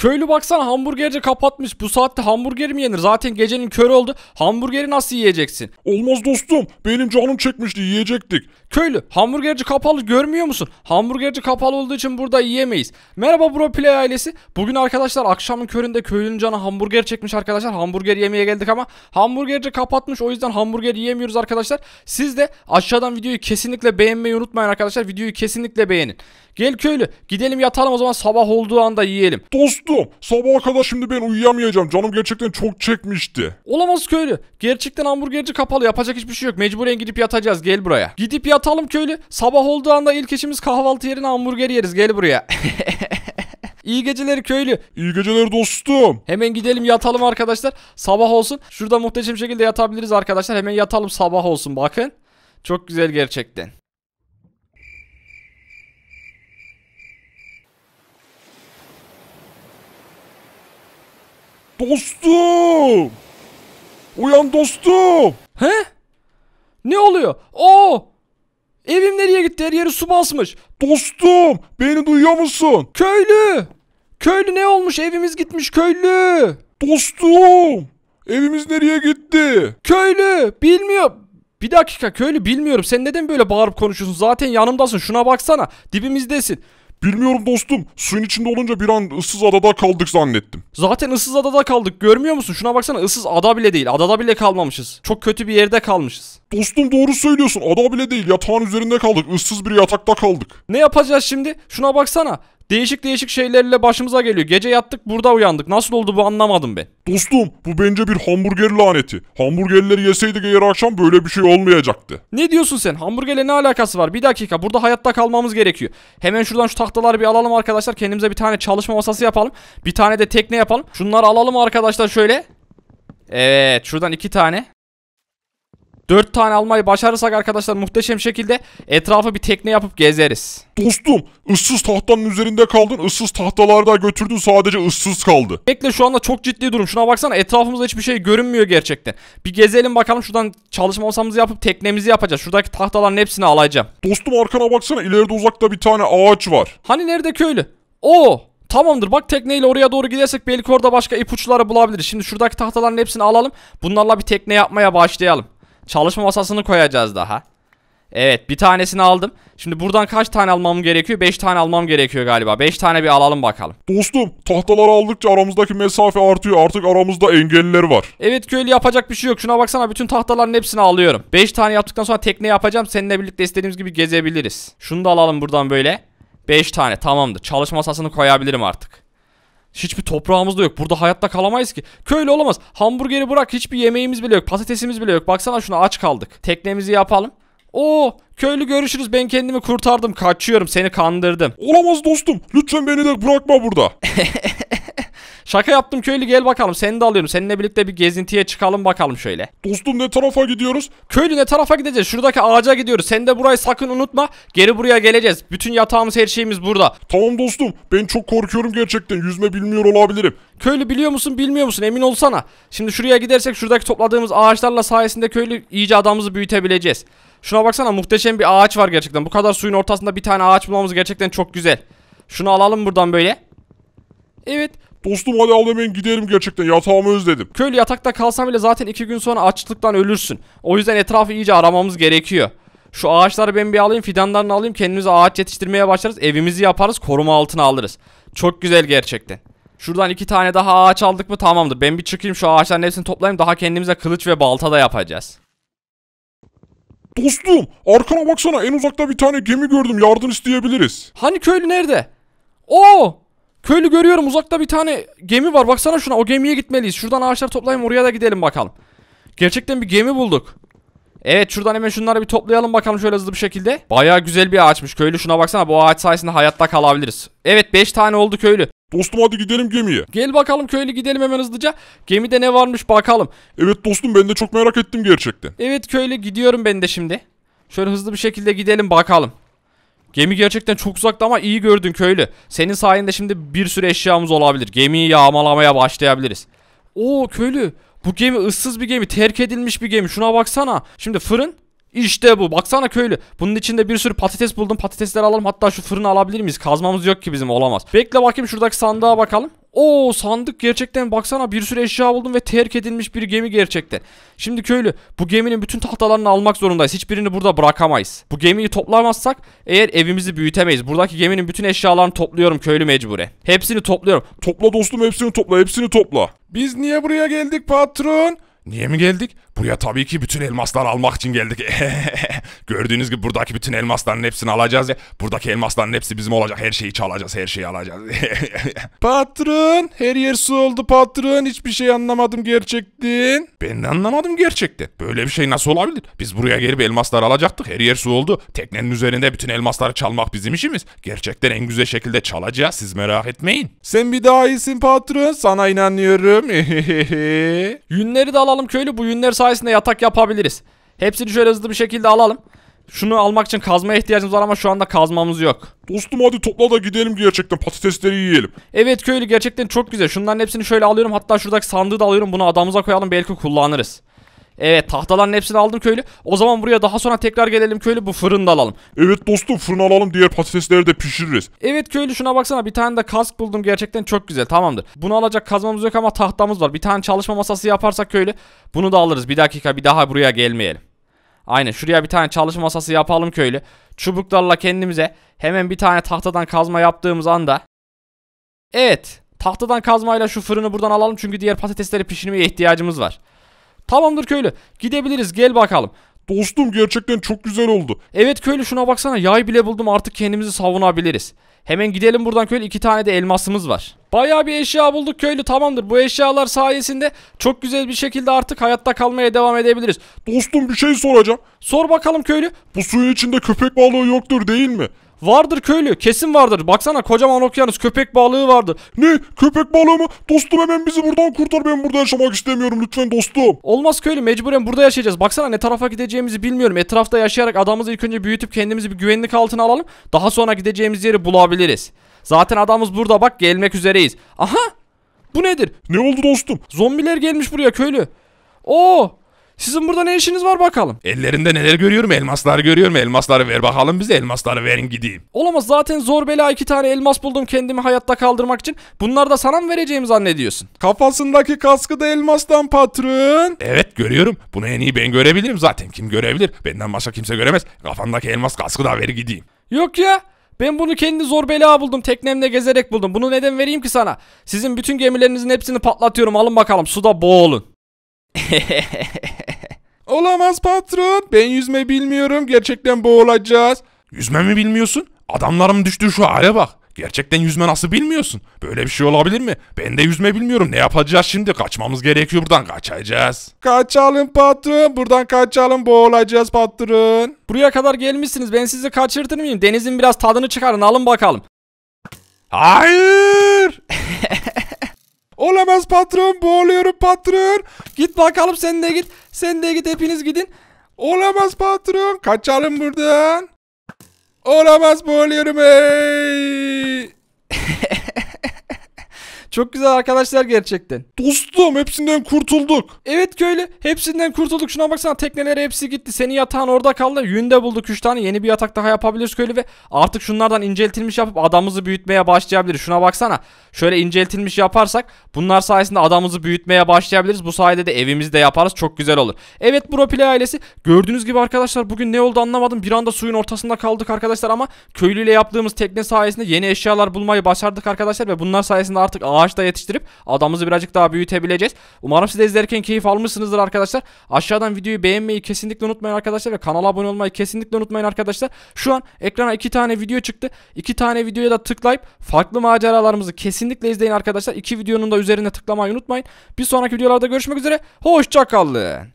Köylü baksana hamburgerci kapatmış. Bu saatte hamburger mi yenir? Zaten gecenin körü oldu. Hamburgeri nasıl yiyeceksin? Olmaz dostum. Benim canım çekmişti yiyecektik. Köylü hamburgerci kapalı görmüyor musun? Hamburgerci kapalı olduğu için burada yiyemeyiz. Merhaba Bro Play ailesi. Bugün arkadaşlar akşamın köründe köylünün canı hamburger çekmiş arkadaşlar. Hamburger yemeye geldik ama hamburgerci kapatmış. O yüzden hamburger yiyemiyoruz arkadaşlar. Siz de aşağıdan videoyu kesinlikle beğenmeyi unutmayın arkadaşlar. Videoyu kesinlikle beğenin. Gel köylü gidelim yatalım o zaman sabah olduğu anda yiyelim. Dostum sabaha kadar şimdi ben uyuyamayacağım. Canım gerçekten çok çekmişti. Olamaz köylü. Gerçekten hamburgerci kapalı yapacak hiçbir şey yok. Mecburen gidip yatacağız gel buraya. Gidip yatalım köylü. Sabah olduğu anda ilk işimiz kahvaltı yerine hamburger yeriz gel buraya. İyi geceler köylü. İyi geceler dostum. Hemen gidelim yatalım arkadaşlar. Sabah olsun. Şurada muhteşem şekilde yatabiliriz arkadaşlar. Hemen yatalım sabah olsun bakın. Çok güzel gerçekten. Dostum! Uyan dostum! He? Ne oluyor? Oo! Evim nereye gitti? Her yeri su basmış. Dostum! Beni duyuyor musun? Köylü! Köylü ne olmuş? Evimiz gitmiş köylü! Dostum! Evimiz nereye gitti? Köylü! bilmiyorum. Bir dakika köylü bilmiyorum. Sen neden böyle bağırıp konuşuyorsun? Zaten yanımdasın. Şuna baksana. Dibimizdesin. Bilmiyorum dostum. Suyun içinde olunca bir an ıssız adada kaldık zannettim. Zaten ıssız adada kaldık. Görmüyor musun? Şuna baksana ıssız ada bile değil. Adada bile kalmamışız. Çok kötü bir yerde kalmışız. Dostum doğru söylüyorsun. Ada bile değil. Yatağın üzerinde kaldık. Issız bir yatakta kaldık. Ne yapacağız şimdi? Şuna baksana. Değişik değişik şeylerle başımıza geliyor. Gece yattık burada uyandık. Nasıl oldu bu anlamadım ben. Dostum bu bence bir hamburger laneti. Hamburgerleri yeseydik eğer akşam böyle bir şey olmayacaktı. Ne diyorsun sen? Hamburgerle ne alakası var? Bir dakika burada hayatta kalmamız gerekiyor. Hemen şuradan şu tahtaları bir alalım arkadaşlar. Kendimize bir tane çalışma masası yapalım. Bir tane de tekne yapalım. Şunları alalım arkadaşlar şöyle. Evet şuradan iki tane. 4 tane almayı başarırsak arkadaşlar muhteşem şekilde etrafı bir tekne yapıp gezeriz. Dostum ıssız tahtanın üzerinde kaldın ıssız tahtalarda götürdün sadece ıssız kaldı. Bekle şu anda çok ciddi durum şuna baksana etrafımızda hiçbir şey görünmüyor gerçekten. Bir gezelim bakalım şuradan çalışma masamızı yapıp teknemizi yapacağız. Şuradaki tahtaların hepsini alacağım. Dostum arkana baksana ileride uzakta bir tane ağaç var. Hani nerede köylü? Oo Tamamdır bak tekneyle oraya doğru gidersek belki orada başka ipuçları bulabiliriz. Şimdi şuradaki tahtaların hepsini alalım. Bunlarla bir tekne yapmaya başlayalım. Çalışma masasını koyacağız daha. Evet bir tanesini aldım. Şimdi buradan kaç tane almam gerekiyor? 5 tane almam gerekiyor galiba. 5 tane bir alalım bakalım. Dostum tahtaları aldıkça aramızdaki mesafe artıyor. Artık aramızda engeller var. Evet köylü yapacak bir şey yok. Şuna baksana bütün tahtaların hepsini alıyorum. 5 tane yaptıktan sonra tekne yapacağım. Seninle birlikte istediğimiz gibi gezebiliriz. Şunu da alalım buradan böyle. 5 tane tamamdır. Çalışma masasını koyabilirim artık. Hiçbir toprağımız da yok. Burada hayatta kalamayız ki. Köylü olamaz. Hamburgeri bırak hiçbir yemeğimiz bile yok. Patatesimiz bile yok. Baksana şuna aç kaldık. Teknemizi yapalım. Oo köylü görüşürüz ben kendimi kurtardım kaçıyorum seni kandırdım. Olamaz dostum lütfen beni de bırakma burada. Şaka yaptım köylü gel bakalım seni de alıyorum. Seninle birlikte bir gezintiye çıkalım bakalım şöyle. Dostum ne tarafa gidiyoruz? Köylü ne tarafa gideceğiz? Şuradaki ağaca gidiyoruz. Sen de burayı sakın unutma. Geri buraya geleceğiz. Bütün yatağımız her şeyimiz burada. Tamam dostum. Ben çok korkuyorum gerçekten. Yüzme bilmiyor olabilirim. Köylü biliyor musun bilmiyor musun emin olsana. Şimdi şuraya gidersek şuradaki topladığımız ağaçlarla sayesinde köylü iyice adamımızı büyütebileceğiz. Şuna baksana muhteşem bir ağaç var gerçekten. Bu kadar suyun ortasında bir tane ağaç bulmamız gerçekten çok güzel. Şunu alalım buradan böyle. Evet Dostum hadi al hemen gidelim gerçekten yatağımı özledim. Köylü yatakta kalsam bile zaten iki gün sonra açlıktan ölürsün. O yüzden etrafı iyice aramamız gerekiyor. Şu ağaçları ben bir alayım fidanlarını alayım kendimize ağaç yetiştirmeye başlarız evimizi yaparız koruma altına alırız. Çok güzel gerçekten. Şuradan iki tane daha ağaç aldık mı tamamdır. Ben bir çıkayım şu ağaçların hepsini toplayayım daha kendimize kılıç ve balta da yapacağız. Dostum arkana baksana en uzakta bir tane gemi gördüm yardım isteyebiliriz. Hani köylü nerede? Oo Köylü görüyorum uzakta bir tane gemi var. Baksana şuna o gemiye gitmeliyiz. Şuradan ağaçlar toplayayım oraya da gidelim bakalım. Gerçekten bir gemi bulduk. Evet şuradan hemen şunları bir toplayalım bakalım şöyle hızlı bir şekilde. Baya güzel bir ağaçmış köylü şuna baksana bu ağaç sayesinde hayatta kalabiliriz. Evet 5 tane oldu köylü. Dostum hadi gidelim gemiye. Gel bakalım köylü gidelim hemen hızlıca. Gemide ne varmış bakalım. Evet dostum ben de çok merak ettim gerçekten. Evet köylü gidiyorum ben de şimdi. Şöyle hızlı bir şekilde gidelim bakalım. Gemi gerçekten çok uzakta ama iyi gördün köylü. Senin sayende şimdi bir sürü eşyamız olabilir. Gemiyi yağmalamaya başlayabiliriz. Oo köylü bu gemi ıssız bir gemi terk edilmiş bir gemi şuna baksana. Şimdi fırın işte bu baksana köylü. Bunun içinde bir sürü patates buldum patatesleri alalım hatta şu fırını alabilir miyiz? Kazmamız yok ki bizim olamaz. Bekle bakayım şuradaki sandığa bakalım. O sandık gerçekten baksana bir sürü eşya buldum ve terk edilmiş bir gemi gerçekten. Şimdi köylü bu geminin bütün tahtalarını almak zorundayız. Hiçbirini burada bırakamayız. Bu gemiyi toplamazsak eğer evimizi büyütemeyiz. Buradaki geminin bütün eşyalarını topluyorum köylü mecbure. Hepsini topluyorum. Topla dostum hepsini topla hepsini topla. Biz niye buraya geldik patron? Niye mi geldik? Buraya tabii ki bütün elmaslar almak için geldik. Gördüğünüz gibi buradaki bütün elmasların hepsini alacağız. Buradaki elmasların hepsi bizim olacak. Her şeyi çalacağız, her şeyi alacağız. patron, her yer su oldu patron. Hiçbir şey anlamadım gerçekten. Ben de anlamadım gerçekten. Böyle bir şey nasıl olabilir? Biz buraya gelip elmaslar alacaktık. Her yer su oldu. Teknenin üzerinde bütün elmasları çalmak bizim işimiz. Gerçekten en güzel şekilde çalacağız. Siz merak etmeyin. Sen bir daha iyisin patron. Sana inanıyorum. Yünleri de alalım köylü. Bu yünler sayesinde sayesinde yatak yapabiliriz. Hepsini şöyle hızlı bir şekilde alalım. Şunu almak için kazmaya ihtiyacımız var ama şu anda kazmamız yok. Dostum hadi topla da gidelim gerçekten patatesleri yiyelim. Evet köylü gerçekten çok güzel. Şunların hepsini şöyle alıyorum. Hatta şuradaki sandığı da alıyorum. Bunu adamıza koyalım belki kullanırız. Evet tahtaların hepsini aldım köylü. O zaman buraya daha sonra tekrar gelelim köylü bu fırını da alalım. Evet dostum fırını alalım diğer patatesleri de pişiririz. Evet köylü şuna baksana bir tane de kask buldum gerçekten çok güzel tamamdır. Bunu alacak kazmamız yok ama tahtamız var. Bir tane çalışma masası yaparsak köylü bunu da alırız. Bir dakika bir daha buraya gelmeyelim. Aynen şuraya bir tane çalışma masası yapalım köylü. Çubuklarla kendimize hemen bir tane tahtadan kazma yaptığımız anda. Evet tahtadan kazmayla şu fırını buradan alalım çünkü diğer patatesleri pişirmeye ihtiyacımız var. Tamamdır köylü. Gidebiliriz gel bakalım. Dostum gerçekten çok güzel oldu. Evet köylü şuna baksana yay bile buldum artık kendimizi savunabiliriz. Hemen gidelim buradan köylü İki tane de elmasımız var. Baya bir eşya bulduk köylü tamamdır. Bu eşyalar sayesinde çok güzel bir şekilde artık hayatta kalmaya devam edebiliriz. Dostum bir şey soracağım. Sor bakalım köylü. Bu suyun içinde köpek balığı yoktur değil mi? Vardır köylü kesin vardır. Baksana kocaman okyanus köpek balığı vardı. Ne köpek balığı mı? Dostum hemen bizi buradan kurtar ben burada yaşamak istemiyorum lütfen dostum. Olmaz köylü mecburen burada yaşayacağız. Baksana ne tarafa gideceğimizi bilmiyorum. Etrafta yaşayarak adamımızı ilk önce büyütüp kendimizi bir güvenlik altına alalım. Daha sonra gideceğimiz yeri bulabiliriz. Zaten adamımız burada bak gelmek üzereyiz. Aha bu nedir? Ne oldu dostum? Zombiler gelmiş buraya köylü. Oo sizin burada ne işiniz var bakalım. Ellerinde neler görüyorum elmasları görüyorum elmasları ver bakalım bize elmasları verin gideyim. Olamaz zaten zor bela iki tane elmas buldum kendimi hayatta kaldırmak için. Bunları da sana mı vereceğimi zannediyorsun? Kafasındaki kaskı da elmastan patron. Evet görüyorum. Bunu en iyi ben görebilirim zaten. Kim görebilir? Benden başka kimse göremez. Kafandaki elmas kaskı da ver gideyim. Yok ya. Ben bunu kendi zor bela buldum. Teknemle gezerek buldum. Bunu neden vereyim ki sana? Sizin bütün gemilerinizin hepsini patlatıyorum. Alın bakalım suda boğulun. Olamaz patron. Ben yüzme bilmiyorum. Gerçekten boğulacağız. Yüzme mi bilmiyorsun? Adamlarım düştü şu hale bak. Gerçekten yüzme nasıl bilmiyorsun? Böyle bir şey olabilir mi? Ben de yüzme bilmiyorum. Ne yapacağız şimdi? Kaçmamız gerekiyor buradan. Kaçacağız. Kaçalım patron. Buradan kaçalım. Boğulacağız patron. Buraya kadar gelmişsiniz. Ben sizi kaçırtır mıyım? Denizin biraz tadını çıkarın. Alın bakalım. Hayır. Olamaz patron boğuluyorum patron. Git bakalım sen de git. Sen de git hepiniz gidin. Olamaz patron. Kaçalım buradan. Olamaz boğuluyorum ey. Çok güzel arkadaşlar gerçekten. Dostum hepsinden kurtulduk. Evet köylü hepsinden kurtulduk. Şuna baksana tekneleri hepsi gitti. Senin yatağın orada kaldı. Yünde bulduk 3 tane yeni bir yatak daha yapabiliriz köylü ve artık şunlardan inceltilmiş yapıp adamımızı büyütmeye başlayabiliriz. Şuna baksana. Şöyle inceltilmiş yaparsak bunlar sayesinde adamımızı büyütmeye başlayabiliriz. Bu sayede de evimizi de yaparız. Çok güzel olur. Evet Bropley ailesi gördüğünüz gibi arkadaşlar bugün ne oldu anlamadım. Bir anda suyun ortasında kaldık arkadaşlar ama köylüyle yaptığımız tekne sayesinde yeni eşyalar bulmayı başardık arkadaşlar ve bunlar sayesinde artık ağır ağaçta yetiştirip adamımızı birazcık daha büyütebileceğiz. Umarım siz de izlerken keyif almışsınızdır arkadaşlar. Aşağıdan videoyu beğenmeyi kesinlikle unutmayın arkadaşlar ve kanala abone olmayı kesinlikle unutmayın arkadaşlar. Şu an ekrana iki tane video çıktı. İki tane videoya da tıklayıp farklı maceralarımızı kesinlikle izleyin arkadaşlar. İki videonun da üzerine tıklamayı unutmayın. Bir sonraki videolarda görüşmek üzere. Hoşçakalın.